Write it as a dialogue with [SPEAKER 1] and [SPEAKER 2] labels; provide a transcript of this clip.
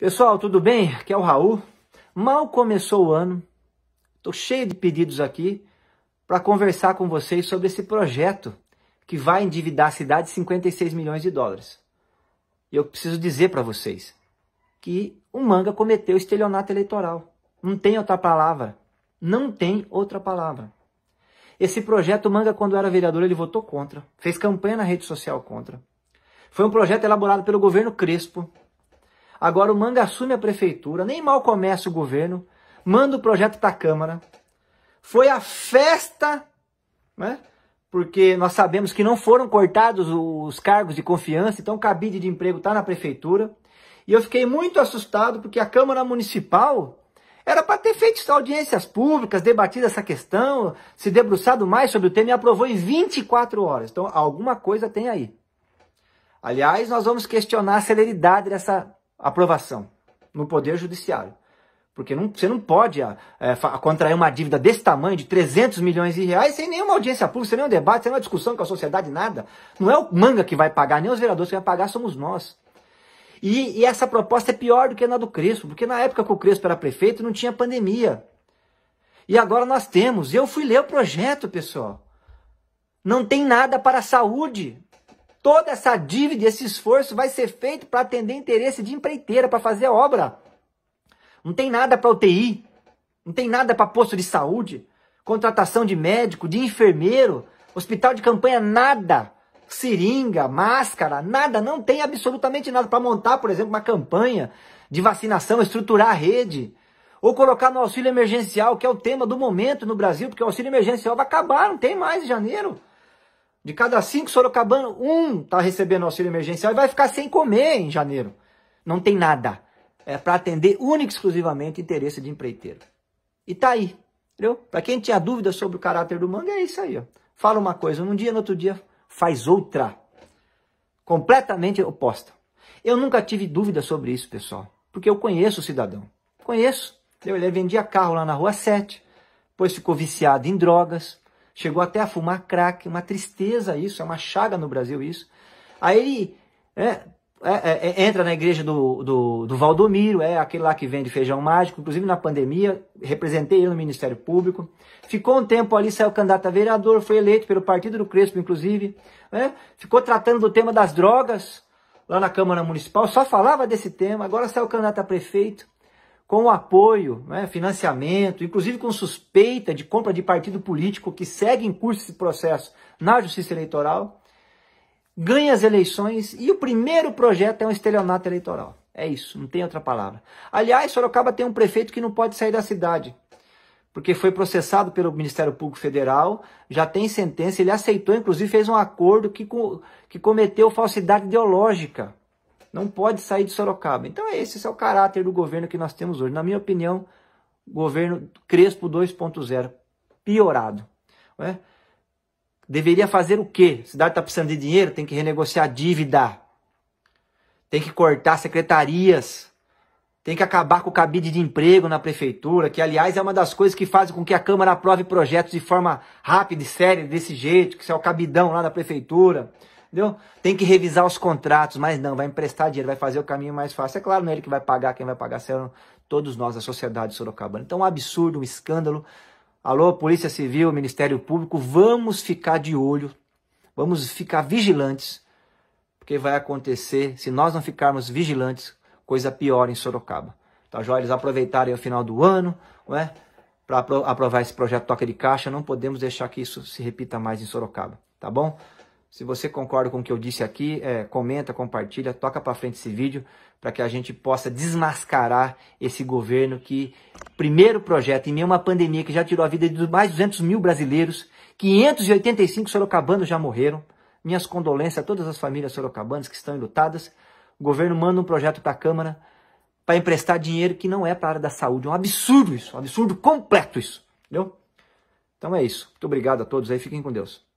[SPEAKER 1] Pessoal, tudo bem? Aqui é o Raul. Mal começou o ano, estou cheio de pedidos aqui para conversar com vocês sobre esse projeto que vai endividar a cidade 56 milhões de dólares. E eu preciso dizer para vocês que o Manga cometeu estelionato eleitoral. Não tem outra palavra. Não tem outra palavra. Esse projeto, o Manga, quando era vereador, ele votou contra, fez campanha na rede social contra. Foi um projeto elaborado pelo governo Crespo, Agora o Manga assume a prefeitura, nem mal começa o governo, manda o projeto para a Câmara. Foi a festa, né? porque nós sabemos que não foram cortados os cargos de confiança, então o cabide de emprego está na prefeitura. E eu fiquei muito assustado porque a Câmara Municipal era para ter feito audiências públicas, debatido essa questão, se debruçado mais sobre o tema e aprovou em 24 horas. Então, alguma coisa tem aí. Aliás, nós vamos questionar a celeridade dessa aprovação no Poder Judiciário. Porque não, você não pode ah, é, contrair uma dívida desse tamanho, de 300 milhões de reais, sem nenhuma audiência pública, sem nenhum debate, sem nenhuma discussão com a sociedade, nada. Não é o manga que vai pagar, nem os vereadores que vai pagar, somos nós. E, e essa proposta é pior do que a do Crespo, porque na época que o Crespo era prefeito não tinha pandemia. E agora nós temos. Eu fui ler o projeto, pessoal. Não tem nada para a saúde. Toda essa dívida, esse esforço vai ser feito para atender interesse de empreiteira, para fazer a obra. Não tem nada para UTI, não tem nada para posto de saúde, contratação de médico, de enfermeiro, hospital de campanha, nada. Seringa, máscara, nada, não tem absolutamente nada para montar, por exemplo, uma campanha de vacinação, estruturar a rede, ou colocar no auxílio emergencial, que é o tema do momento no Brasil, porque o auxílio emergencial vai acabar, não tem mais em janeiro. De cada cinco sorocabanos, um está recebendo auxílio emergencial e vai ficar sem comer em janeiro. Não tem nada. É para atender única e exclusivamente interesse de empreiteiro. E tá aí. Entendeu? Para quem tinha dúvida sobre o caráter do manga, é isso aí. Ó. Fala uma coisa num dia, no outro dia faz outra. Completamente oposta. Eu nunca tive dúvida sobre isso, pessoal. Porque eu conheço o cidadão. Conheço. Entendeu? Ele vendia carro lá na Rua 7, depois ficou viciado em drogas, chegou até a fumar crack, uma tristeza isso, é uma chaga no Brasil isso. Aí ele é, é, é, é, entra na igreja do, do, do, Valdomiro, é aquele lá que vende feijão mágico, inclusive na pandemia, representei ele no Ministério Público. Ficou um tempo ali, saiu candidato a vereador, foi eleito pelo Partido do Crespo, inclusive. Né? Ficou tratando do tema das drogas lá na Câmara Municipal, só falava desse tema, agora saiu candidato a prefeito com apoio, né, financiamento, inclusive com suspeita de compra de partido político que segue em curso esse processo na justiça eleitoral, ganha as eleições e o primeiro projeto é um estelionato eleitoral. É isso, não tem outra palavra. Aliás, Sorocaba tem um prefeito que não pode sair da cidade, porque foi processado pelo Ministério Público Federal, já tem sentença, ele aceitou, inclusive fez um acordo que, que cometeu falsidade ideológica não pode sair de Sorocaba. Então é esse, esse é o caráter do governo que nós temos hoje. Na minha opinião, governo Crespo 2.0, piorado. É? Deveria fazer o quê? A cidade está precisando de dinheiro, tem que renegociar dívida, tem que cortar secretarias, tem que acabar com o cabide de emprego na prefeitura, que aliás é uma das coisas que faz com que a Câmara aprove projetos de forma rápida e séria, desse jeito, que isso é o cabidão lá da prefeitura. Entendeu? Tem que revisar os contratos, mas não, vai emprestar dinheiro, vai fazer o caminho mais fácil. É claro, não é ele que vai pagar, quem vai pagar serão todos nós, a sociedade sorocabana. Então, um absurdo, um escândalo. Alô, Polícia Civil, Ministério Público, vamos ficar de olho, vamos ficar vigilantes, porque vai acontecer, se nós não ficarmos vigilantes, coisa pior em Sorocaba. Tá joia? Eles aproveitarem o final do ano, não é? Para aprovar esse projeto Toca de Caixa, não podemos deixar que isso se repita mais em Sorocaba, tá bom? Se você concorda com o que eu disse aqui, é, comenta, compartilha, toca para frente esse vídeo para que a gente possa desmascarar esse governo que, primeiro projeto, em meio a uma pandemia que já tirou a vida de mais de 200 mil brasileiros, 585 sorocabanos já morreram, minhas condolências a todas as famílias sorocabanas que estão enlutadas, o governo manda um projeto para a Câmara para emprestar dinheiro que não é para a área da saúde, é um absurdo isso, um absurdo completo isso, entendeu? Então é isso, muito obrigado a todos aí, fiquem com Deus.